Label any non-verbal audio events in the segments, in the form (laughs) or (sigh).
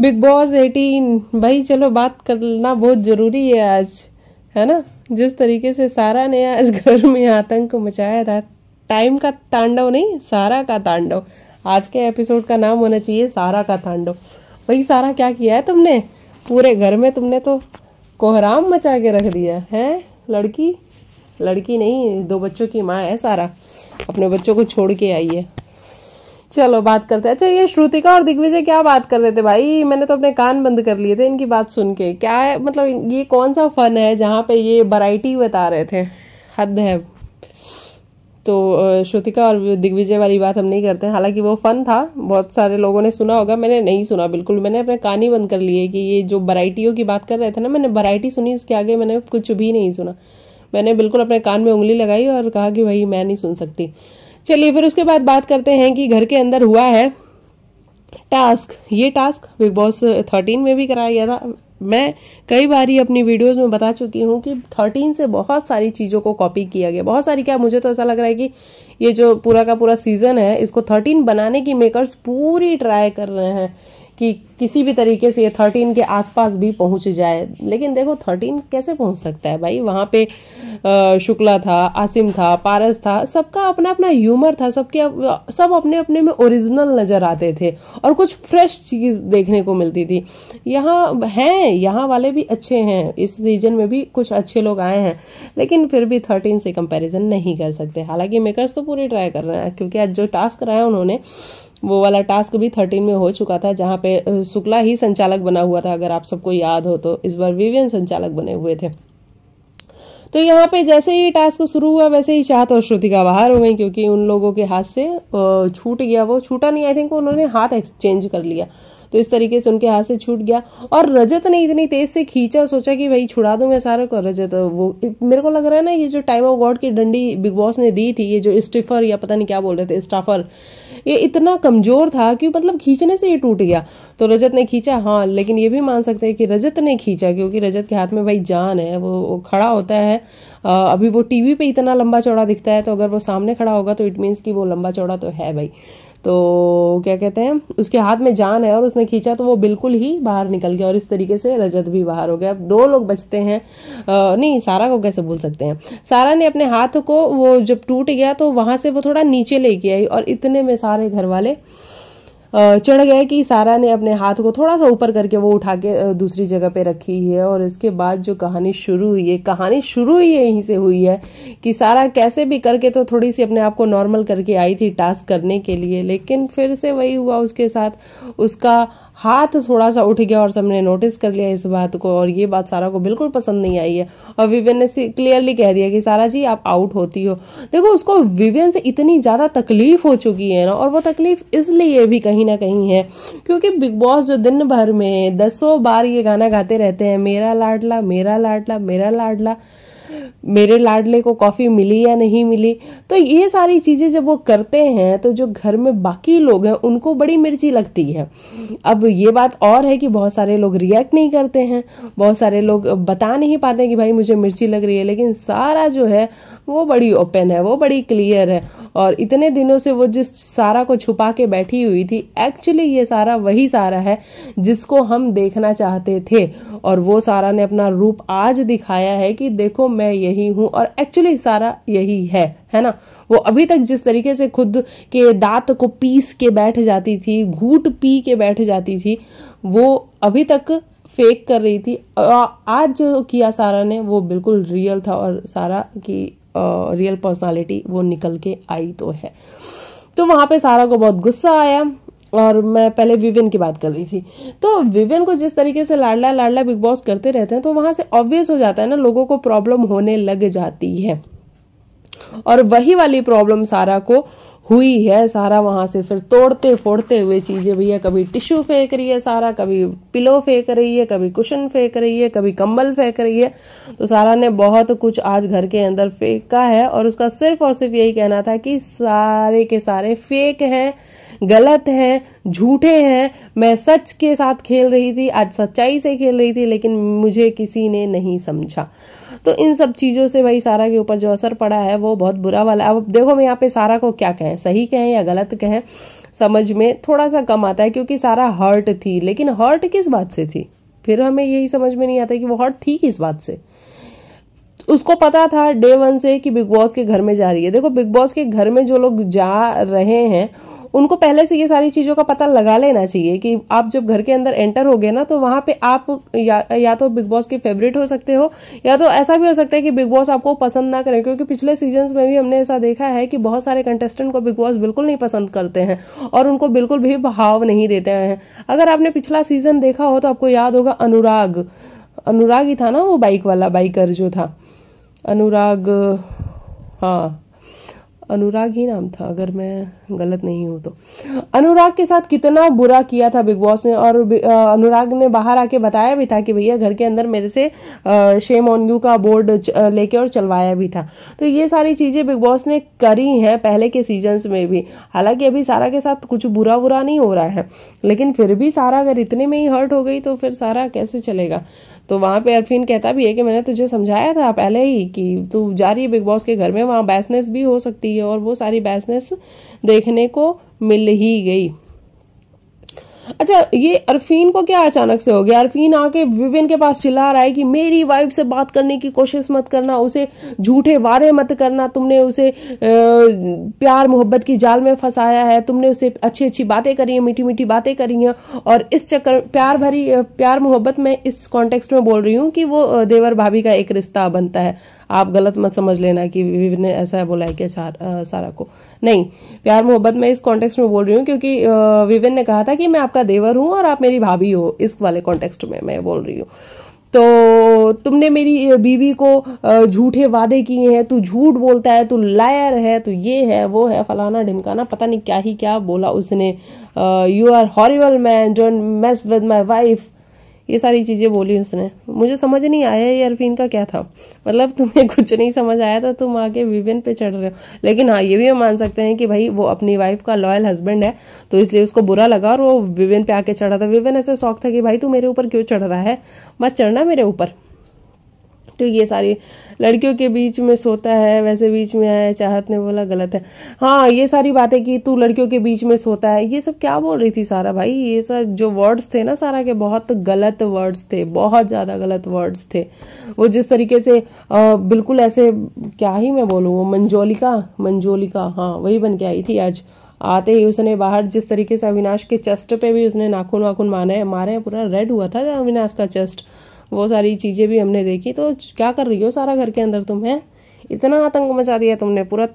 big boss eighteen भाई चलो बात करना बहुत ज़रूरी है आज है ना जिस तरीके से सारा ने आज (laughs) घर में आतंक मचाया था टाइम का तांडव नहीं सारा का तांडव आज के एपिसोड का नाम होना चाहिए सारा का तांडव भाई सारा क्या किया है तुमने पूरे घर में तुमने तो कोहराम मचा के रख दिया है लड़की लड़की नहीं दो बच्चों की माँ है सारा अपने बच्चों को छोड़ के आई है चलो बात करते हैं अच्छा ये श्रुतिका और दिग्विजय क्या बात कर रहे थे भाई मैंने तो अपने कान बंद कर लिए थे इनकी बात सुन के क्या है मतलब ये कौन सा फन है जहाँ पे ये वैरायटी बता रहे थे हद है तो श्रुतिका और दिग्विजय वाली बात हम नहीं करते हैं हालांकि वो फन था बहुत सारे लोगों ने सुना होगा मैंने नहीं सुना बिल्कुल मैंने अपने कान ही बंद कर लिए कि ये जो वैरायटियों की बात कर रहे थे ना मैंने वैरायटी सुनी उसके आगे मैंने कुछ भी नहीं सुना मैंने बिल्कुल अपने कान में उंगली लगाई और कहा कि भाई मैं नहीं सुन सकती चलिए फिर उसके बाद बात करते हैं कि घर के अंदर हुआ है टास्क ये टास्क बिग बॉस थर्टीन में भी कराया गया था मैं कई बार ही अपनी वीडियोस में बता चुकी हूँ कि थर्टीन से बहुत सारी चीज़ों को कॉपी किया गया बहुत सारी क्या मुझे तो ऐसा लग रहा है कि ये जो पूरा का पूरा सीज़न है इसको थर्टीन बनाने की मेकर्स पूरी ट्राई कर रहे हैं कि किसी भी तरीके से ये थर्टीन के आसपास भी पहुंच जाए लेकिन देखो थर्टीन कैसे पहुंच सकता है भाई वहाँ पे शुक्ला था आसिम था पारस था सबका अपना अपना ह्यूमर था सबके सब अपने अपने में ओरिजिनल नज़र आते थे और कुछ फ्रेश चीज़ देखने को मिलती थी यहाँ हैं यहाँ वाले भी अच्छे हैं इस सीजन में भी कुछ अच्छे लोग आए हैं लेकिन फिर भी थर्टीन से कंपेरिजन नहीं कर सकते हालाँकि मेकर्स तो पूरी ट्राई कर रहे हैं क्योंकि आज जो टास्क कराया उन्होंने वो वाला टास्क भी थर्टीन में हो चुका था जहाँ पे शुक्ला ही संचालक बना हुआ था अगर आप सबको याद हो तो इस बार विवियन संचालक बने हुए थे तो यहाँ पे जैसे ही टास्क शुरू हुआ वैसे ही चाहत और श्रुतिका बाहर हो गई क्योंकि उन लोगों के हाथ से छूट गया वो छूटा नहीं आई थिंक उन्होंने हाथ एक्सचेंज कर लिया तो इस तरीके से उनके हाथ से छूट गया और रजत ने इतनी तेज से खींचा सोचा कि भाई छुड़ा दूँ मैं सारा को रजत वो मेरे को लग रहा है ना ये जो टाइम ऑफ गॉड की डंडी बिग बॉस ने दी थी ये जो स्टिफर या पता नहीं क्या बोल रहे थे स्टाफर ये इतना कमज़ोर था कि मतलब खींचने से ये टूट गया तो रजत ने खींचा हाँ लेकिन ये भी मान सकते हैं कि रजत ने खींचा क्योंकि रजत के हाथ में भाई जान है वो, खड़ा होता है अभी वो टीवी पे इतना लंबा चौड़ा दिखता है तो अगर वो सामने खड़ा होगा तो इट मीन्स कि वो लंबा चौड़ा तो है भाई तो क्या कहते हैं उसके हाथ में जान है और उसने खींचा तो वो बिल्कुल ही बाहर निकल गया और इस तरीके से रजत भी बाहर हो गया अब दो लोग बचते हैं आ, नहीं सारा को कैसे भूल सकते हैं सारा ने अपने हाथ को वो जब टूट गया तो वहाँ से वो थोड़ा नीचे ले गया और इतने में सारे घर वाले चढ़ गए कि सारा ने अपने हाथ को थोड़ा सा ऊपर करके वो उठा के दूसरी जगह पे रखी है और इसके बाद जो कहानी शुरू हुई है कहानी शुरू ही यहीं से हुई है कि सारा कैसे भी करके तो थोड़ी सी अपने आप को नॉर्मल करके आई थी टास्क करने के लिए लेकिन फिर से वही हुआ उसके साथ उसका हाथ थोड़ा सा उठ गया और सबने नोटिस कर लिया इस बात को और ये बात सारा को बिल्कुल पसंद नहीं आई है और विवियन ने क्लियरली कह दिया कि सारा जी आप आउट होती हो देखो उसको विवियन से इतनी ज़्यादा तकलीफ हो चुकी है ना और वो तकलीफ इसलिए भी कहीं ना कहीं है क्योंकि बिग बॉस जो दिन भर में दसों बार ये गाना गाते रहते हैं मेरा लाडला मेरा लाडला मेरा लाडला मेरे लाडले को कॉफ़ी मिली या नहीं मिली तो ये सारी चीज़ें जब वो करते हैं तो जो घर में बाकी लोग हैं उनको बड़ी मिर्ची लगती है अब ये बात और है कि बहुत सारे लोग रिएक्ट नहीं करते हैं बहुत सारे लोग बता नहीं पाते कि भाई मुझे मिर्ची लग रही है लेकिन सारा जो है वो बड़ी ओपन है वो बड़ी क्लियर है और इतने दिनों से वो जिस सारा को छुपा के बैठी हुई थी एक्चुअली ये सारा वही सारा है जिसको हम देखना चाहते थे और वो सारा ने अपना रूप आज दिखाया है कि देखो मैं मैं यही हूँ और एक्चुअली सारा यही है है ना वो अभी तक जिस तरीके से खुद के दांत को पीस के बैठ जाती थी घूट पी के बैठ जाती थी वो अभी तक फेक कर रही थी आज जो किया सारा ने वो बिल्कुल रियल था और सारा की रियल पर्सनालिटी वो निकल के आई तो है तो वहाँ पे सारा को बहुत गुस्सा आया और मैं पहले विवेन की बात कर रही थी तो विवेन को जिस तरीके से लाडला लाडला बिग बॉस करते रहते हैं तो वहाँ से ऑब्वियस हो जाता है ना लोगों को प्रॉब्लम होने लग जाती है और वही वाली प्रॉब्लम सारा को हुई है सारा वहाँ से फिर तोड़ते फोड़ते हुए चीज़ें भैया कभी टिश्यू फेंक रही है सारा कभी पिलो फेंक रही है कभी कुशन फेंक रही है कभी कंबल फेंक रही है तो सारा ने बहुत कुछ आज घर के अंदर फेंका है और उसका सिर्फ और सिर्फ यही कहना था कि सारे के सारे फेक हैं गलत है झूठे हैं मैं सच के साथ खेल रही थी आज सच्चाई से खेल रही थी लेकिन मुझे किसी ने नहीं समझा तो इन सब चीज़ों से भाई सारा के ऊपर जो असर पड़ा है वो बहुत बुरा वाला अब देखो मैं यहाँ पे सारा को क्या कहें सही कहें या गलत कहें समझ में थोड़ा सा कम आता है क्योंकि सारा हर्ट थी लेकिन हर्ट किस बात से थी फिर हमें यही समझ में नहीं आता कि वो हर्ट थी किस बात से उसको पता था डे वन से कि बिग बॉस के घर में जा रही है देखो बिग बॉस के घर में जो लोग जा रहे हैं उनको पहले से ये सारी चीज़ों का पता लगा लेना चाहिए कि आप जब घर के अंदर एंटर हो गए ना तो वहाँ पे आप या, या तो बिग बॉस के फेवरेट हो सकते हो या तो ऐसा भी हो सकता है कि बिग बॉस आपको पसंद ना करें क्योंकि पिछले सीजन्स में भी हमने ऐसा देखा है कि बहुत सारे कंटेस्टेंट को बिग बॉस बिल्कुल नहीं पसंद करते हैं और उनको बिल्कुल भी भाव नहीं देते हैं अगर आपने पिछला सीजन देखा हो तो आपको याद होगा अनुराग अनुराग ही था ना वो बाइक वाला बाइकर जो था अनुराग हाँ अनुराग ही नाम था अगर मैं गलत नहीं हूँ तो अनुराग के साथ कितना बुरा किया था बिग बॉस ने और अनुराग ने बाहर आके बताया भी था कि भैया घर के अंदर मेरे से शेम ऑन यू का बोर्ड लेके और चलवाया भी था तो ये सारी चीज़ें बिग बॉस ने करी हैं पहले के सीजन्स में भी हालांकि अभी सारा के साथ कुछ बुरा बुरा नहीं हो रहा है लेकिन फिर भी सारा अगर इतने में ही हर्ट हो गई तो फिर सारा कैसे चलेगा तो वहाँ पे अरफीन कहता भी है कि मैंने तुझे समझाया था पहले ही कि तू जा रही है बिग बॉस के घर में वहाँ बैसनेस भी हो सकती है और वो सारी बैसनेस देखने को मिल ही गई अच्छा ये अरफीन को क्या अचानक से हो गया अरफीन आके विवेन के पास चिल्ला रहा है कि मेरी वाइफ से बात करने की कोशिश मत करना उसे झूठे वादे मत करना तुमने उसे प्यार मोहब्बत की जाल में फंसाया है तुमने उसे अच्छी अच्छी बातें करी हैं मीठी मीठी बातें करी हैं और इस चक्कर प्यार भरी प्यार मोहब्बत में इस कॉन्टेक्स्ट में बोल रही हूँ कि वो देवर भाभी का एक रिश्ता बनता है आप गलत मत समझ लेना कि विविध ने ऐसा बोला है कि सारा को नहीं प्यार मोहब्बत मैं इस कॉन्टेक्स्ट में बोल रही हूँ क्योंकि विविन ने कहा था कि मैं आपका देवर हूँ और आप मेरी भाभी हो इस वाले कॉन्टेक्स्ट में मैं बोल रही हूँ तो तुमने मेरी बीवी को झूठे वादे किए हैं तू झूठ बोलता है तू लायर है तू ये है वो है फलाना ढिमकाना पता नहीं क्या ही क्या बोला उसने you are horrible man don't mess with my wife ये सारी चीज़ें बोली उसने मुझे समझ नहीं आया ये अरफीन का क्या था मतलब तुम्हें कुछ नहीं समझ आया था तुम आके विविन पे चढ़ रहे हो लेकिन हाँ ये भी हम मान सकते हैं कि भाई वो अपनी वाइफ का लॉयल हस्बैंड है तो इसलिए उसको बुरा लगा और वो विविन पे आके चढ़ा था विविन ऐसे शौक था कि भाई तू मेरे ऊपर क्यों चढ़ रहा है मत चढ़ना मेरे ऊपर तो ये सारी लड़कियों के बीच में सोता है वैसे बीच में आया चाहत ने बोला गलत है हाँ ये सारी बातें कि तू लड़कियों के बीच में सोता है ये सब क्या बोल रही थी सारा भाई ये सर जो वर्ड्स थे ना सारा के बहुत गलत वर्ड्स थे बहुत ज़्यादा गलत वर्ड्स थे वो जिस तरीके से आ, बिल्कुल ऐसे क्या ही मैं बोलूँ वो मंजोलिका मंजोलिका हाँ वही बन के आई थी आज आते ही उसने बाहर जिस तरीके से अविनाश के चेस्ट पे भी उसने नाखून वाखून मारे मारे पूरा रेड हुआ था अविनाश का चेस्ट वो सारी चीज़ें भी हमने देखी तो क्या कर रही हो सारा घर के अंदर तुम है इतना आतंक मचा दिया तुमने पूरा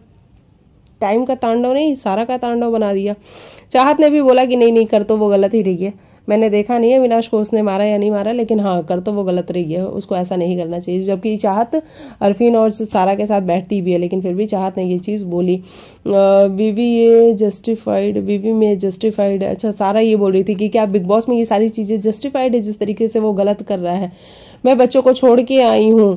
टाइम का तांडव नहीं सारा का तांडव बना दिया चाहत ने भी बोला कि नहीं नहीं कर तो वो गलत ही रही है मैंने देखा नहीं है अविनाश को उसने मारा या नहीं मारा लेकिन हाँ कर तो वो गलत रही है उसको ऐसा नहीं करना चाहिए जबकि चाहत अरफिन और सारा के साथ बैठती भी है लेकिन फिर भी चाहत ने ये चीज़ बोली वीवी ये जस्टिफाइड वीवी में जस्टिफाइड अच्छा सारा ये बोल रही थी कि क्या बिग बॉस में ये सारी चीज़ें जस्टिफाइड है जिस तरीके से वो गलत कर रहा है मैं बच्चों को छोड़ के आई हूँ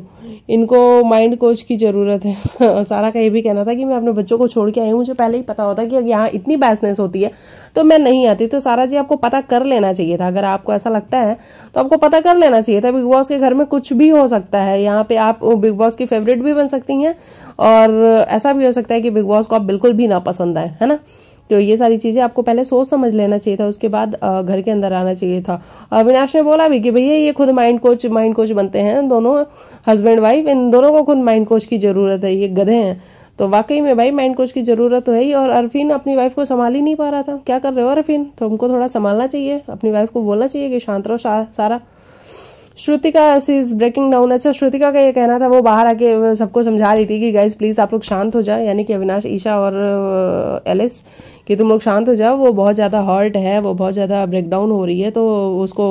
इनको माइंड कोच की ज़रूरत है और (laughs) सारा का ये भी कहना था कि मैं अपने बच्चों को छोड़ के आई हूँ मुझे पहले ही पता होता कि यहाँ इतनी बैसनेस होती है तो मैं नहीं आती तो सारा जी आपको पता कर लेना चाहिए था अगर आपको ऐसा लगता है तो आपको पता कर लेना चाहिए था बिग बॉस के घर में कुछ भी हो सकता है यहाँ पर आप बिग बॉस की फेवरेट भी बन सकती हैं और ऐसा भी हो सकता है कि बिग बॉस को आप बिल्कुल भी ना पसंद आए है ना तो ये सारी चीज़ें आपको पहले सोच समझ लेना चाहिए था उसके बाद घर के अंदर आना चाहिए था अविनाश ने बोला भी कि भैया ये खुद माइंड कोच माइंड कोच बनते हैं दोनों हस्बैंड वाइफ इन दोनों को खुद माइंड कोच की ज़रूरत है ये गधे हैं तो वाकई में भाई माइंड कोच की ज़रूरत तो है ही और अरफिन अपनी वाइफ को संभाल ही नहीं पा रहा था क्या कर रहे हो अरफिन तुमको तो थोड़ा संभालना चाहिए अपनी वाइफ को बोलना चाहिए कि शांत रहो सारा श्रुतिका इज ब्रेकिंग डाउन अच्छा श्रुतिका का ये कहना था वो बाहर आके सबको समझा रही थी कि गाइज प्लीज़ आप लोग शांत हो जाए यानी कि अविनाश ईशा और एलिस कि तुम लोग शांत हो जाओ वो बहुत ज़्यादा हर्ट है वो बहुत ज़्यादा ब्रेकडाउन हो रही है तो उसको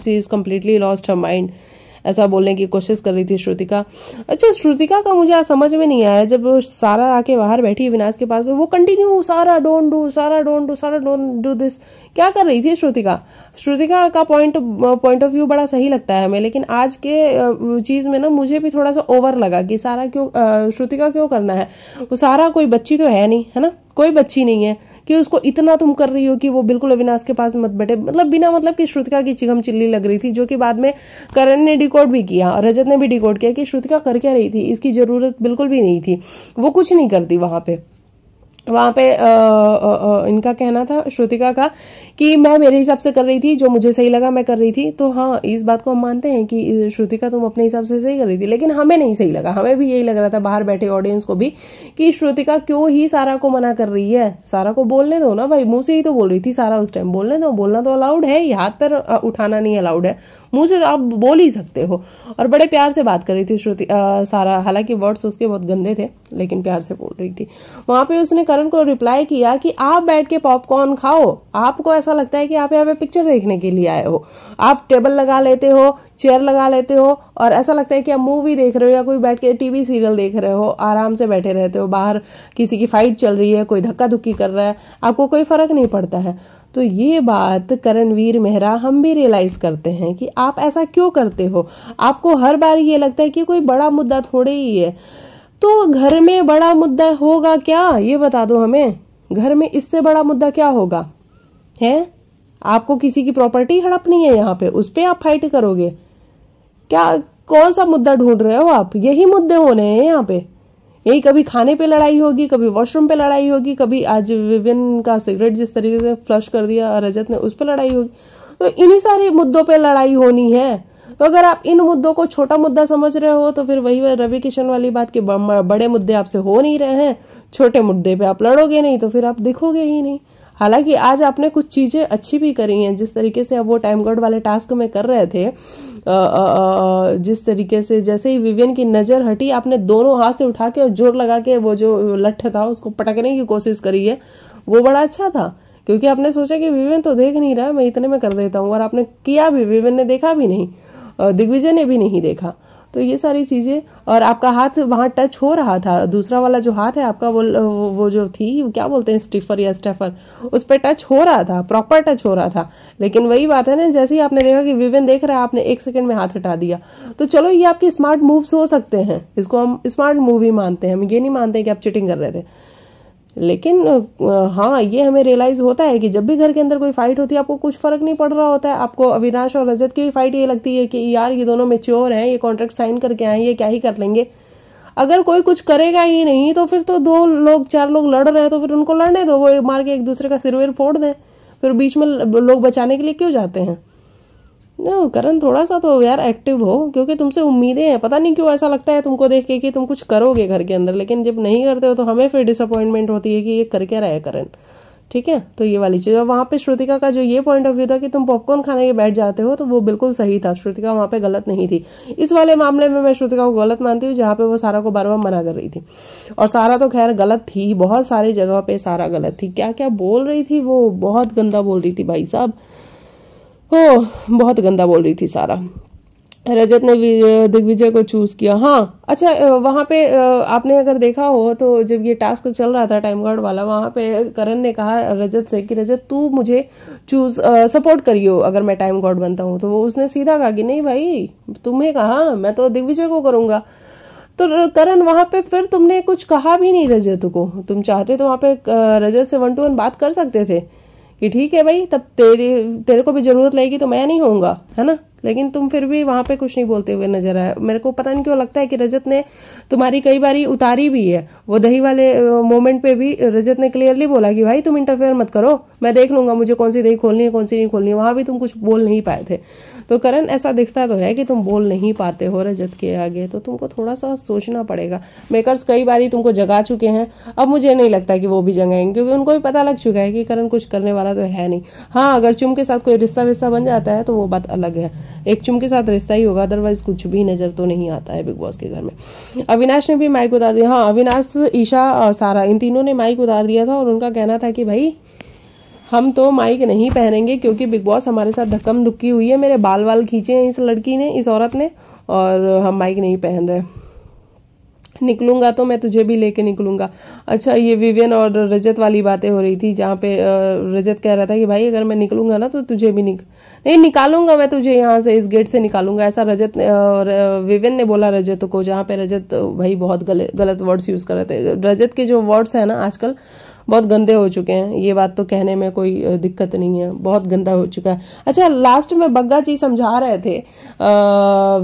she is completely lost her mind ऐसा बोलने की कोशिश कर रही थी श्रुतिका अच्छा श्रुतिका का मुझे समझ में नहीं आया जब सारा आके बाहर बैठी विनाश के पास वो कंटिन्यू सारा डोंट डू सारा डोंट डू सारा डोंट डू दिस क्या कर रही थी श्रुतिका श्रुतिका का पॉइंट पॉइंट ऑफ व्यू बड़ा सही लगता है हमें लेकिन आज के चीज़ में ना मुझे भी थोड़ा सा ओवर लगा कि सारा क्यों श्रुतिका क्यों करना है वो सारा कोई बच्ची तो है नहीं है ना कोई बच्ची नहीं है कि उसको इतना तुम कर रही हो कि वो बिल्कुल अविनाश के पास मत बैठे मतलब बिना मतलब कि श्रुतिका की चिगम चिल्ली लग रही थी जो कि बाद में करण ने डिकोड भी किया और रजत ने भी डिकोड किया कि श्रुतिका कर क्या रही थी इसकी जरूरत बिल्कुल भी नहीं थी वो कुछ नहीं करती वहां पर वहाँ पे आ, आ, आ, इनका कहना था श्रुतिका का कि मैं मेरे हिसाब से कर रही थी जो मुझे सही लगा मैं कर रही थी तो हाँ इस बात को हम मानते हैं कि श्रुतिका तुम अपने हिसाब से सही कर रही थी लेकिन हमें नहीं सही लगा हमें भी यही लग रहा था बाहर बैठे ऑडियंस को भी कि श्रुतिका क्यों ही सारा को मना कर रही है सारा को बोलने दो ना भाई मुँह से ही तो बोल रही थी सारा उस टाइम बोलने दो बोलना तो अलाउड है हाथ पर उठाना नहीं अलाउड है मुंह से तो आप बोल ही सकते हो और बड़े प्यार से बात कर रही थी श्रुति सारा हालांकि वर्ड्स तो उसके बहुत गंदे थे लेकिन प्यार से बोल रही थी वहाँ पे उसने करण को रिप्लाई किया कि आप बैठ के पॉपकॉर्न खाओ आपको ऐसा लगता है कि आप यहाँ पे पिक्चर देखने के लिए आए हो आप टेबल लगा लेते हो चेयर लगा लेते हो और ऐसा लगता है कि आप मूवी देख रहे हो या कोई बैठ के टीवी सीरियल देख रहे हो आराम से बैठे रहते हो बाहर किसी की फाइट चल रही है कोई धक्का धुक्की कर रहा है आपको कोई फर्क नहीं पड़ता है तो ये बात करणवीर मेहरा हम भी रियलाइज़ करते हैं कि आप ऐसा क्यों करते हो आपको हर बार ये लगता है कि कोई बड़ा मुद्दा थोड़े ही है तो घर में बड़ा मुद्दा होगा क्या ये बता दो हमें घर में इससे बड़ा मुद्दा क्या होगा है आपको किसी की प्रॉपर्टी हड़पनी है यहाँ पे उस पर आप फाइट करोगे क्या कौन सा मुद्दा ढूंढ रहे हो आप यही मुद्दे होने हैं यहाँ पे यही कभी खाने पे लड़ाई होगी कभी वॉशरूम पे लड़ाई होगी कभी आज विवियन का सिगरेट जिस तरीके से फ्लश कर दिया रजत ने उस पर लड़ाई होगी तो इन्हीं सारे मुद्दों पे लड़ाई होनी है तो अगर आप इन मुद्दों को छोटा मुद्दा समझ रहे हो तो फिर वही वह रवि किशन वाली बात कि बड़े मुद्दे आपसे हो नहीं रहे हैं छोटे मुद्दे पे आप लड़ोगे नहीं तो फिर आप दिखोगे ही नहीं हालांकि आज आपने कुछ चीज़ें अच्छी भी करी हैं जिस तरीके से अब वो टाइम गॉड वाले टास्क में कर रहे थे जिस तरीके से जैसे ही विवियन की नज़र हटी आपने दोनों हाथ से उठा के और जोर लगा के वो जो लठ था उसको पटकने की कोशिश करी है वो बड़ा अच्छा था क्योंकि आपने सोचा कि विवेन तो देख नहीं रहा मैं इतने में कर देता हूँ और आपने किया भी विवेन ने देखा भी नहीं दिग्विजय ने भी नहीं देखा तो ये सारी चीज़ें और आपका हाथ वहाँ टच हो रहा था दूसरा वाला जो हाथ है आपका वो वो जो थी क्या बोलते हैं स्टिफर या स्टेफर उस पर टच हो रहा था प्रॉपर टच हो रहा था लेकिन वही बात है ना जैसे ही आपने देखा कि विवेन देख रहा है आपने एक सेकेंड में हाथ हटा दिया तो चलो ये आपके स्मार्ट मूव्स हो सकते हैं इसको हम स्मार्ट मूव ही मानते हैं हम ये नहीं मानते कि आप चिटिंग कर रहे थे लेकिन हाँ ये हमें रियलाइज़ होता है कि जब भी घर के अंदर कोई फाइट होती है आपको कुछ फ़र्क नहीं पड़ रहा होता है आपको अविनाश और रजत की फाइट ये लगती है कि यार ये दोनों मेच्योर हैं ये कॉन्ट्रैक्ट साइन करके आए ये क्या ही कर लेंगे अगर कोई कुछ करेगा ही नहीं तो फिर तो दो लोग चार लोग लड़ रहे हैं तो फिर उनको लड़ने दो वो मार के एक दूसरे का सिरवेर फोड़ दें फिर बीच में लोग बचाने के लिए क्यों जाते हैं ना करण थोड़ा सा तो यार एक्टिव हो क्योंकि तुमसे उम्मीदें हैं पता नहीं क्यों ऐसा लगता है तुमको देख के कि तुम कुछ करोगे घर के अंदर लेकिन जब नहीं करते हो तो हमें फिर डिसअपॉइंटमेंट होती है कि ये कर क्या रहा है करण ठीक है तो ये वाली चीज़ और वहाँ पे श्रुतिका का जो ये पॉइंट ऑफ व्यू था कि तुम पॉपकॉर्न खाने के बैठ जाते हो तो वो बिल्कुल सही था श्रुतिका वहाँ पे गलत नहीं थी इस वाले मामले में मैं श्रुतिका को गलत मानती हूँ जहाँ पे वो सारा को बार बार मना कर रही थी और सारा तो खैर गलत थी बहुत सारी जगह पे सारा गलत थी क्या क्या बोल रही थी वो बहुत गंदा बोल रही थी भाई साहब हो बहुत गंदा बोल रही थी सारा रजत ने दिग्विजय को चूज किया हाँ अच्छा वहाँ पे आपने अगर देखा हो तो जब ये टास्क चल रहा था टाइम गार्ड वाला वहाँ पे करण ने कहा रजत से कि रजत तू मुझे चूज सपोर्ट करियो अगर मैं टाइम गार्ड बनता हूँ तो वो उसने सीधा कहा कि नहीं भाई तुम्हें कहा मैं तो दिग्विजय को करूँगा तो करण वहाँ पे फिर तुमने कुछ कहा भी नहीं रजत को तुम चाहते तो वहाँ पे रजत से वन टू वन बात कर सकते थे कि ठीक है भाई तब तेरे तेरे को भी ज़रूरत लगेगी तो मैं नहीं होऊंगा है ना लेकिन तुम फिर भी वहाँ पे कुछ नहीं बोलते हुए नजर आए मेरे को पता नहीं क्यों लगता है कि रजत ने तुम्हारी कई बारी उतारी भी है वो दही वाले मोमेंट पे भी रजत ने क्लियरली बोला कि भाई तुम इंटरफेयर मत करो मैं देख लूंगा मुझे कौन सी दही खोलनी है कौन सी नहीं खोलनी है वहाँ भी तुम कुछ बोल नहीं पाए थे तो करण ऐसा दिखता तो है कि तुम बोल नहीं पाते हो रजत के आगे तो तुमको थोड़ा सा सोचना पड़ेगा मेकर्स कई बारी तुमको जगा चुके हैं अब मुझे नहीं लगता कि वो भी जगाएंगे क्योंकि उनको भी पता लग चुका है कि करण कुछ करने वाला तो है नहीं हाँ अगर चुम के साथ कोई रिश्ता विस्ता बन जाता है तो वो बात अलग है एक चुम के साथ रिश्ता ही होगा अदरवाइज कुछ भी नज़र तो नहीं आता है बिग बॉस के घर में अविनाश ने भी माइक उतार दिया हाँ अविनाश ईशा सारा इन तीनों ने माइक उतार दिया था और उनका कहना था कि भाई हम तो माइक नहीं पहनेंगे क्योंकि बिग बॉस हमारे साथ धक्कम धुक्की हुई है मेरे बाल वाल खींचे हैं इस लड़की ने इस औरत ने और हम माइक नहीं पहन रहे निकलूंगा तो मैं तुझे भी लेके निकलूंगा अच्छा ये विवियन और रजत वाली बातें हो रही थी जहाँ पे रजत कह रहा था कि भाई अगर मैं निकलूंगा ना तो तुझे भी निक नहीं निकालूंगा मैं तुझे यहाँ से इस गेट से निकालूंगा ऐसा रजत विवियन ने बोला रजत को जहाँ पे रजत भाई बहुत गल, गलत वर्ड्स यूज़ कर रहे थे रजत के जो वर्ड्स हैं ना आजकल बहुत गंदे हो चुके हैं ये बात तो कहने में कोई दिक्कत नहीं है बहुत गंदा हो चुका है अच्छा लास्ट में बग्गा जी समझा रहे थे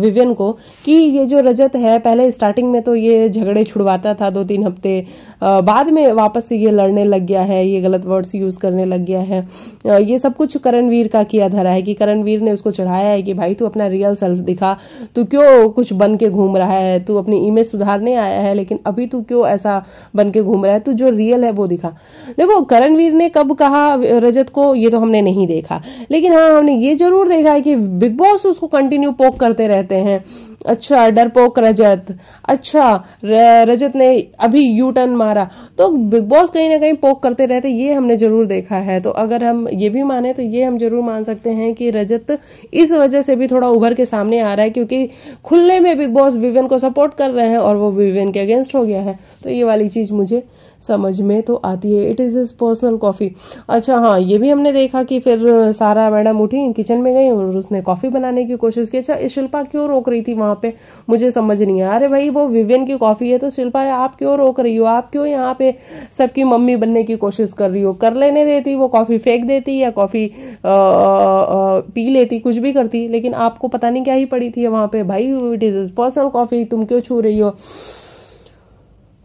विवियन को कि ये जो रजत है पहले स्टार्टिंग में तो ये झगड़े छुड़वाता था दो तीन हफ्ते बाद में वापस से ये लड़ने लग गया है ये गलत वर्ड्स यूज़ करने लग गया है ये सब कुछ करणवीर का किया धरा है कि करणवीर ने उसको चढ़ाया है कि भाई तू अपना रियल सेल्फ दिखा तू क्यों कुछ बन के घूम रहा है तू अपनी इमेज सुधारने आया है लेकिन अभी तू क्यों ऐसा बन के घूम रहा है तू जो रियल है वो दिखा था देखो करणवीर ने कब कहा रजत को ये तो हमने नहीं देखा लेकिन हाँ हमने ये जरूर देखा है कि बिग बॉस उसको कंटिन्यू पोक करते रहते हैं अच्छा डरपोक रजत अच्छा रजत ने अभी यू टर्न मारा तो बिग बॉस कहीं ना कहीं पोक करते रहते ये हमने जरूर देखा है तो अगर हम ये भी माने तो ये हम जरूर मान सकते हैं कि रजत इस वजह से भी थोड़ा उभर के सामने आ रहा है क्योंकि खुले में बिग बॉस विवेन को सपोर्ट कर रहे हैं और वो विवेन के अगेंस्ट हो गया है तो ये वाली चीज़ मुझे समझ में तो आती है it is is personal coffee अच्छा हाँ ये भी हमने देखा कि फिर सारा मैडम उठी किचन में गई और उसने कॉफ़ी बनाने की कोशिश की अच्छा शिल्पा क्यों रोक रही थी वहाँ पे मुझे समझ नहीं आया अरे भाई वो विवियन की कॉफ़ी है तो शिल्पा आप क्यों रोक रही हो आप क्यों यहाँ पे सबकी मम्मी बनने की कोशिश कर रही हो कर लेने देती वो कॉफ़ी फेंक देती या कॉफ़ी पी लेती कुछ भी करती लेकिन आपको पता नहीं क्या ही पड़ी थी वहाँ पे भाई इट इज़ पर्सनल कॉफ़ी तुम क्यों छू रही हो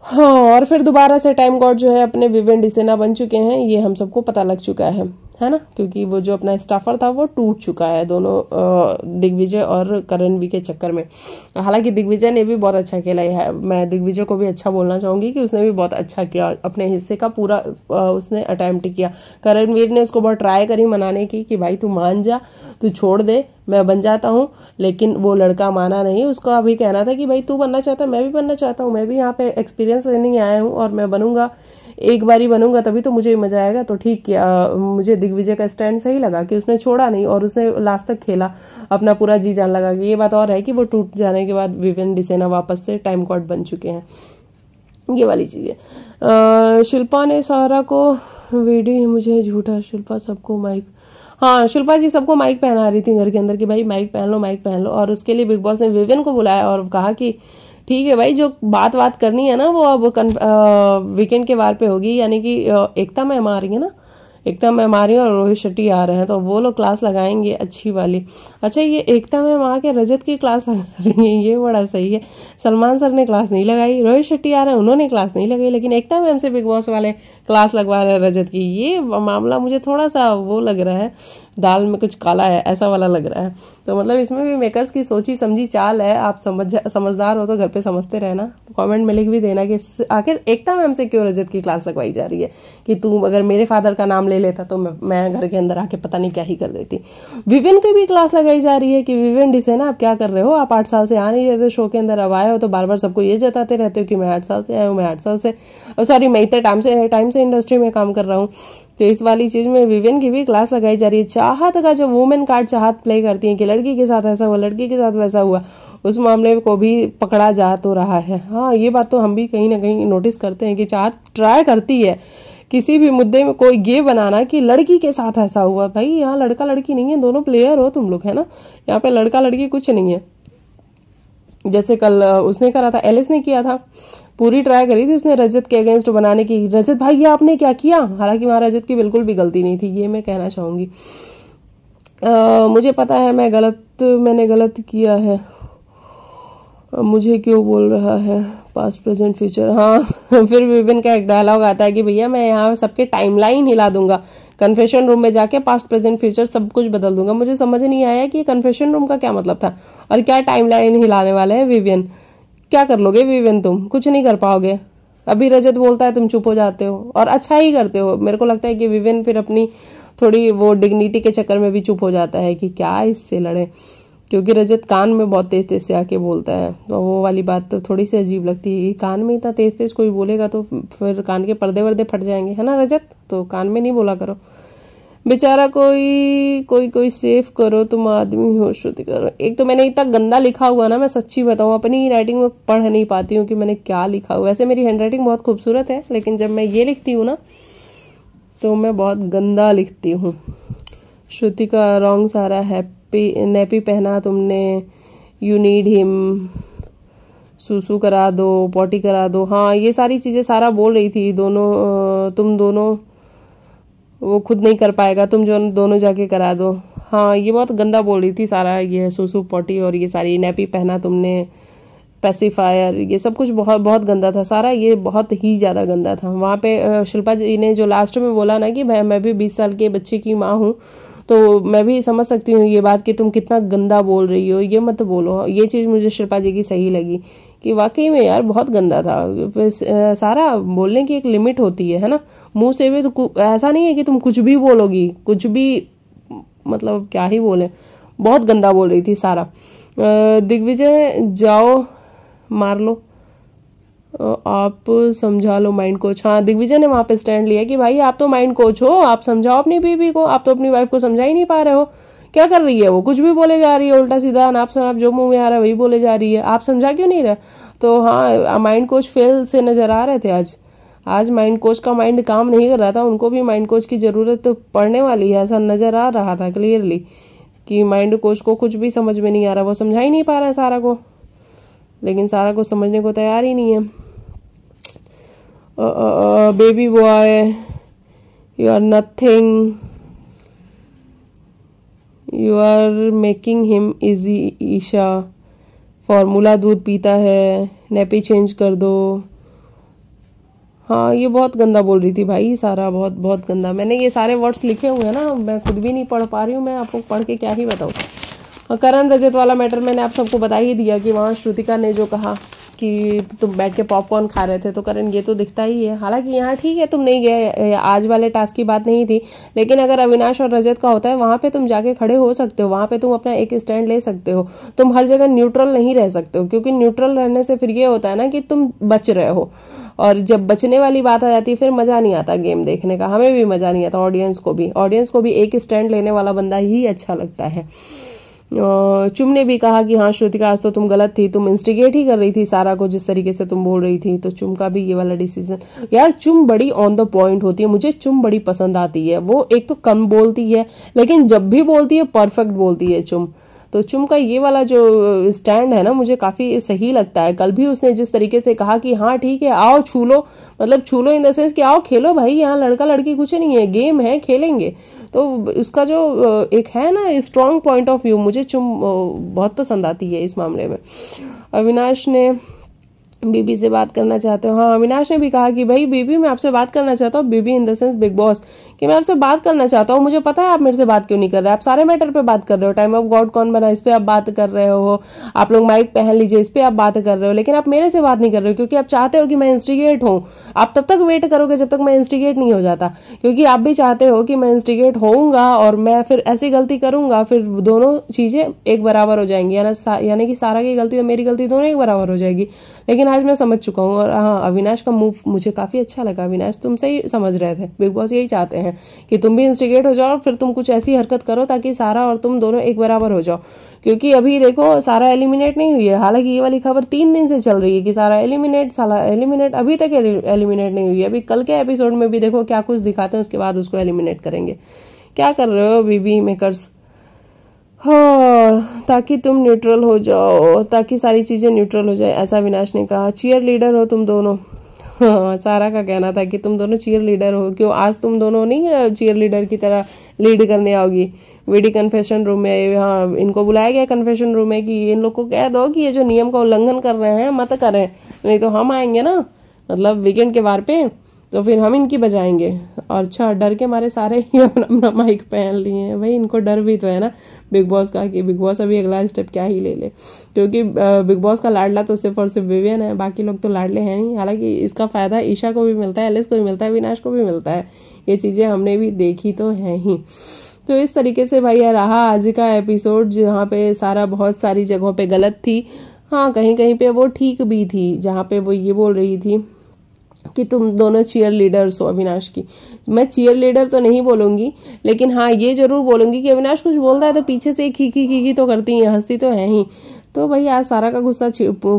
हाँ और फिर दोबारा से टाइम गॉड जो है अपने विवेन डिसेना बन चुके हैं ये हम सबको पता लग चुका है है ना क्योंकि वो जो अपना स्टाफर था वो टूट चुका है दोनों दिग्विजय और करण भी के चक्कर में हालांकि दिग्विजय ने भी बहुत अच्छा खेला है मैं दिग्विजय को भी अच्छा बोलना चाहूँगी कि उसने भी बहुत अच्छा किया अपने हिस्से का पूरा उसने अटैम्प्ट किया करणवीर ने उसको बहुत ट्राई करी मनाने की कि भाई तू मान जा तू छोड़ दे मैं बन जाता हूँ लेकिन वो लड़का माना नहीं उसका अभी कहना था कि भाई तू बनना चाहता मैं भी बनना चाहता हूँ मैं भी यहाँ पे एक्सपीरियंस लेने आया हूँ और मैं बनूँगा एक बारी बनूंगा तभी तो मुझे मजा आएगा तो ठीक किया मुझे दिग्विजय का स्टैंड सही लगा कि उसने छोड़ा नहीं और उसने लास्ट तक खेला अपना पूरा जी जान लगा कि ये बात और है कि वो टूट जाने के बाद विविन डिसेना वापस से टाइम कॉड बन चुके हैं ये वाली चीज़ें शिल्पा ने सारा को वीडियो मुझे झूठा शिल्पा सबको माइक हाँ शिल्पा जी सबको माइक पहना रही थी घर के अंदर कि भाई माइक पहन लो माइक पहन लो और उसके लिए बिग बॉस ने विवेन को बुलाया और कहा कि ठीक है भाई जो बात बात करनी है ना वो अब वीकेंड के वार पे होगी यानी कि एकता मैम आ रही है ना एकता है और रोहित शेट्टी आ रहे हैं तो वो लोग क्लास लगाएंगे अच्छी वाली अच्छा ये एकता मैम आके रजत की क्लास लगा (laughs) रही है ये बड़ा सही है सलमान सर ने क्लास नहीं लगाई रोहित शेट्टी आ रहे हैं उन्होंने क्लास नहीं लगाई लेकिन एकता मैम से बिग बॉस वाले क्लास लगवा रहे हैं रजत की ये मामला मुझे थोड़ा सा वो लग रहा है दाल में कुछ काला है ऐसा वाला लग रहा है तो मतलब इसमें भी मेकर्स की सोची समझी चाल है आप समझ समझदार हो तो घर पे समझते रहना कमेंट में लिख भी देना कि आखिर एकता मैम से क्यों रजत की क्लास लगवाई जा रही है कि तू अगर मेरे फादर का नाम ले दे लेता तो मैं मैं घर के अंदर आके पता नहीं क्या ही कर देती विविन की भी क्लास लगाई जा रही है कि विविन डिस है ना आप क्या कर रहे हो आप आठ साल से आ नहीं रहते शो के अंदर अब आए हो तो बार बार सबको ये जताते रहते हो कि मैं आठ साल से आया हूँ मैं आठ साल से सॉरी मैं इतने टाइम से टाइम से इंडस्ट्री में काम कर रहा हूँ तो इस वाली चीज़ में विविन की भी क्लास लगाई जा रही है चाहत का जो वुमेन कार्ड चाहत प्ले करती हैं कि लड़की के साथ ऐसा हुआ लड़की के साथ वैसा हुआ उस मामले को भी पकड़ा जा तो रहा है हाँ ये बात तो हम भी कहीं ना कहीं नोटिस करते हैं कि चाहत ट्राई करती है किसी भी मुद्दे में कोई ये बनाना कि लड़की के साथ ऐसा हुआ भाई यहाँ लड़का लड़की नहीं है दोनों प्लेयर हो तुम लोग है ना यहाँ पे लड़का लड़की कुछ नहीं है जैसे कल उसने करा था एलिस ने किया था पूरी ट्राई करी थी उसने रजत के अगेंस्ट बनाने की रजत भाई ये आपने क्या किया हालांकि वहाँ रजत की बिल्कुल भी गलती नहीं थी ये मैं कहना चाहूँगी मुझे पता है मैं गलत मैंने गलत किया है मुझे क्यों बोल रहा है पास्ट प्रेजेंट फ्यूचर हाँ (laughs) फिर विपिन का एक डायलॉग आता है कि भैया मैं यहाँ सबके टाइमलाइन हिला दूंगा कन्फेशन रूम में जाके पास्ट प्रेजेंट फ्यूचर सब कुछ बदल दूंगा मुझे समझ नहीं आया कि कन्फेशन रूम का क्या मतलब था और क्या टाइमलाइन हिलाने वाले हैं विवियन क्या कर लोगे विवियन तुम कुछ नहीं कर पाओगे अभी रजत बोलता है तुम चुप हो जाते हो और अच्छा ही करते हो मेरे को लगता है कि विवियन फिर अपनी थोड़ी वो डिग्निटी के चक्कर में भी चुप हो जाता है कि क्या इससे लड़े क्योंकि रजत कान में बहुत तेज़ तेज़ से आके बोलता है तो वो वाली बात तो थोड़ी सी अजीब लगती है कान में इतना तेज़ तेज़ कोई बोलेगा तो फिर कान के पर्दे वर्दे फट जाएंगे है ना रजत तो कान में नहीं बोला करो बेचारा कोई कोई कोई सेफ करो तुम आदमी हो श्रुति करो एक तो मैंने इतना गंदा लिखा हुआ ना मैं सच्ची बताऊँ अपनी राइटिंग में पढ़ नहीं पाती हूँ कि मैंने क्या लिखा हुआ वैसे मेरी हैंड राइटिंग बहुत खूबसूरत है लेकिन जब मैं ये लिखती हूँ ना तो मैं बहुत गंदा लिखती हूँ श्रुति का रॉन्ग सारा है नेपी नेपी पहना तुमने यू नीड हिम सुसु करा दो पॉटी करा दो हाँ ये सारी चीज़ें सारा बोल रही थी दोनों तुम दोनों वो खुद नहीं कर पाएगा तुम जो दोनों जाके करा दो हाँ ये बहुत गंदा बोल रही थी सारा ये सुसु पॉटी और ये सारी नेपी पहना तुमने पेसीफायर ये सब कुछ बहुत बहुत गंदा था सारा ये बहुत ही ज़्यादा गंदा था वहाँ पे शिल्पा जी ने जो लास्ट में बोला ना कि भाई मैं भी बीस साल के बच्चे की माँ हूँ तो मैं भी समझ सकती हूँ ये बात कि तुम कितना गंदा बोल रही हो ये मत बोलो ये चीज़ मुझे शिल्पा जी की सही लगी कि वाकई में यार बहुत गंदा था सारा बोलने की एक लिमिट होती है है ना मुंह से भी तो ऐसा नहीं है कि तुम कुछ भी बोलोगी कुछ भी मतलब क्या ही बोले बहुत गंदा बोल रही थी सारा दिग्विजय जाओ मार लो आप समझा लो माइंड कोच हाँ दिग्विजय ने वहाँ पे स्टैंड लिया कि भाई आप तो माइंड कोच हो आप समझाओ अपनी बीबी को आप तो अपनी वाइफ को समझा ही नहीं पा रहे हो क्या कर रही है वो कुछ भी बोले जा रही है उल्टा सीधा नाप सनाप जो मुंह में आ रहा है वही बोले जा रही है आप समझा क्यों नहीं रहे तो हाँ माइंड कोच फेल से नज़र आ रहे थे आज आज माइंड कोच का माइंड काम नहीं कर रहा था उनको भी माइंड कोच की ज़रूरत तो पड़ने वाली है ऐसा नज़र आ रहा था क्लियरली कि माइंड कोच को कुछ भी समझ में नहीं आ रहा वो समझा ही नहीं पा रहा है सारा को लेकिन सारा को समझने को तैयार ही नहीं है Uh, uh, uh, baby boy you are nothing you are making him easy ईशा formula दूध पीता है nappy चेंज कर दो हाँ ये बहुत गंदा बोल रही थी भाई सारा बहुत बहुत गंदा मैंने ये सारे वर्ड्स लिखे हुए हैं ना मैं खुद भी नहीं पढ़ पा रही हूँ मैं आपको पढ़ के क्या ही बताऊँ हाँ, करण रजत वाला मैटर मैंने आप सबको बता ही दिया कि वहाँ श्रुतिका ने जो कहा कि तुम बैठ के पॉपकॉर्न खा रहे थे तो करण ये तो दिखता ही है हालांकि यहाँ ठीक है तुम नहीं गए आज वाले टास्क की बात नहीं थी लेकिन अगर अविनाश और रजत का होता है वहाँ पे तुम जाके खड़े हो सकते हो वहाँ पे तुम अपना एक स्टैंड ले सकते हो तुम हर जगह न्यूट्रल नहीं रह सकते हो क्योंकि न्यूट्रल रहने से फिर ये होता है ना कि तुम बच रहे हो और जब बचने वाली बात आ जाती है फिर मज़ा नहीं आता गेम देखने का हमें भी मज़ा नहीं आता ऑडियंस को भी ऑडियंस को भी एक स्टैंड लेने वाला बंदा ही अच्छा लगता है चुम ने भी कहा कि हाँ श्रुतिका आज तो तुम गलत थी तुम इंस्टिगेट ही कर रही थी सारा को जिस तरीके से तुम बोल रही थी तो चुम का भी ये वाला डिसीजन यार चुम बड़ी ऑन द पॉइंट होती है मुझे चुम बड़ी पसंद आती है वो एक तो कम बोलती है लेकिन जब भी बोलती है परफेक्ट बोलती है चुम तो चुम का ये वाला जो स्टैंड है ना मुझे काफ़ी सही लगता है कल भी उसने जिस तरीके से कहा कि हाँ ठीक है आओ छू लो मतलब छू लो इन द सेंस कि आओ खेलो भाई यहाँ लड़का लड़की कुछ नहीं है गेम है खेलेंगे तो उसका जो एक है ना स्ट्रॉन्ग पॉइंट ऑफ व्यू मुझे चुम बहुत पसंद आती है इस मामले में अविनाश ने बीबी से बात करना चाहते हो हाँ अविनाश ने भी कहा कि भाई बीबी मैं आपसे बात करना चाहता हूँ BB in the sense Big Boss कि मैं आपसे बात करना चाहता हूँ मुझे पता है आप मेरे से बात क्यों नहीं कर रहे आप सारे मैटर पर बात कर रहे हो टाइम ऑफ गॉड कौन बना इस पर आप बात कर रहे हो आप लोग माइक पहन लीजिए इस पर आप बात कर रहे हो लेकिन आप मेरे से बात नहीं कर रहे हो क्योंकि आप चाहते हो कि मैं इंस्टिगेट हूँ आप तब तक वेट करोगे जब तक मैं इंस्टिगेट नहीं हो जाता क्योंकि आप भी चाहते हो कि मैं इंस्टिगेट होऊंगा और मैं फिर ऐसी गलती करूंगा फिर दोनों चीज़ें एक बराबर हो जाएंगी यानी कि सारा की गलती और मेरी गलती दोनों एक बराबर हो जाएगी लेकिन आज मैं समझ चुका हूँ और हाँ अविनाश का मूव मुझे काफ़ी अच्छा लगा अविनाश तुम सही समझ रहे थे बिग बॉस यही चाहते हैं हैं कि तुम भी इंस्टिगेट हो जाओ और फिर तुम कुछ ऐसी हरकत करो ताकि सारा और तुम दोनों एक बराबर हो जाओ क्योंकि अभी देखो सारा एलिमिनेट नहीं हुई है हालांकि ये वाली खबर तीन दिन से चल रही है कि सारा एलिमिनेट सारा एलिमिनेट अभी तक एलिमिनेट नहीं हुई है अभी कल के एपिसोड में भी देखो क्या कुछ दिखाते हैं उसके बाद उसको एलिमिनेट करेंगे क्या कर रहे हो बीबी मेकर्स हाँ ताकि तुम न्यूट्रल हो जाओ ताकि सारी चीज़ें न्यूट्रल हो जाए ऐसा विनाश ने कहा चीयर लीडर हो तुम दोनों हाँ, सारा का कहना था कि तुम दोनों चीयर लीडर हो क्यों आज तुम दोनों नहीं चीयर लीडर की तरह लीड करने आओगी वीडी कन्फेशन रूम में हाँ इनको बुलाया गया कन्फेशन रूम में कि इन लोग को कह दो कि ये जो नियम का उल्लंघन कर रहे हैं मत करें नहीं तो हम आएंगे ना मतलब वीकेंड के बार पे तो फिर हम इनकी बजाएंगे और अच्छा डर के मारे सारे ही अपना अपना माइक पहन लिए हैं भाई इनको डर भी तो है ना बिग बॉस का कि बिग बॉस अभी अगला स्टेप क्या ही ले ले क्योंकि बिग बॉस का लाडला तो सिर्फ और सिर्फ विवियन है बाकी लोग तो लाडले हैं नहीं हालांकि इसका फ़ायदा ईशा को भी मिलता है एलिस को भी मिलता है विनाश को भी मिलता है ये चीज़ें हमने भी देखी तो हैं ही तो इस तरीके से भाई यह रहा आज का एपिसोड जहाँ पे सारा बहुत सारी जगहों पे गलत थी हाँ कहीं कहीं पे वो ठीक भी थी जहाँ पे वो ये बोल रही थी कि तुम दोनों चीयर लीडर्स हो अविनाश की मैं चीयर लीडर तो नहीं बोलूँगी लेकिन हाँ ये जरूर बोलूँगी कि अविनाश कुछ बोलता है तो पीछे से एक ही ही तो करती हैं हंसती तो है ही तो भाई आज सारा का गुस्सा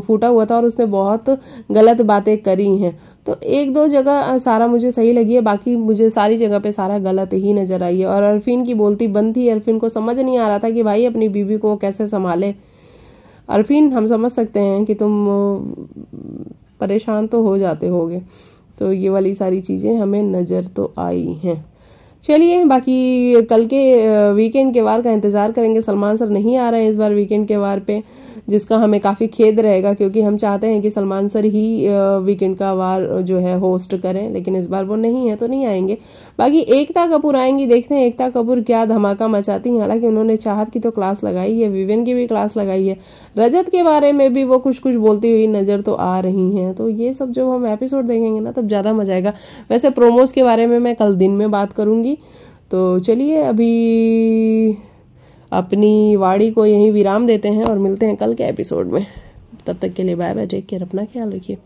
फूटा हुआ था और उसने बहुत गलत बातें करी हैं तो एक दो जगह सारा मुझे सही लगी है बाकी मुझे सारी जगह पे सारा गलत ही नज़र आई है और अरफिन की बोलती बंद थी अरफिन को समझ नहीं आ रहा था कि भाई अपनी बीवी को कैसे संभाले अरफिन हम समझ सकते हैं कि तुम परेशान तो हो जाते होंगे तो ये वाली सारी चीज़ें हमें नज़र तो आई हैं चलिए बाकी कल के वीकेंड के वार का इंतज़ार करेंगे सलमान सर नहीं आ रहे हैं इस बार वीकेंड के वार पे जिसका हमें काफ़ी खेद रहेगा क्योंकि हम चाहते हैं कि सलमान सर ही वीकेंड का वार जो है होस्ट करें लेकिन इस बार वो नहीं है तो नहीं आएंगे बाकी एकता कपूर आएंगी देखते हैं एकता कपूर क्या धमाका मचाती हैं हालांकि उन्होंने चाहत की तो क्लास लगाई है विवेन की भी क्लास लगाई है रजत के बारे में भी वो कुछ कुछ बोलती हुई नज़र तो आ रही हैं तो ये सब जब हम एपिसोड देखेंगे ना तब ज़्यादा मजा आएगा वैसे प्रोमोज़ के बारे में मैं कल दिन में बात करूँगी तो चलिए अभी अपनी वाणी को यहीं विराम देते हैं और मिलते हैं कल के एपिसोड में तब तक के लिए बाय बाय टेक केयर अपना ख्याल रखिए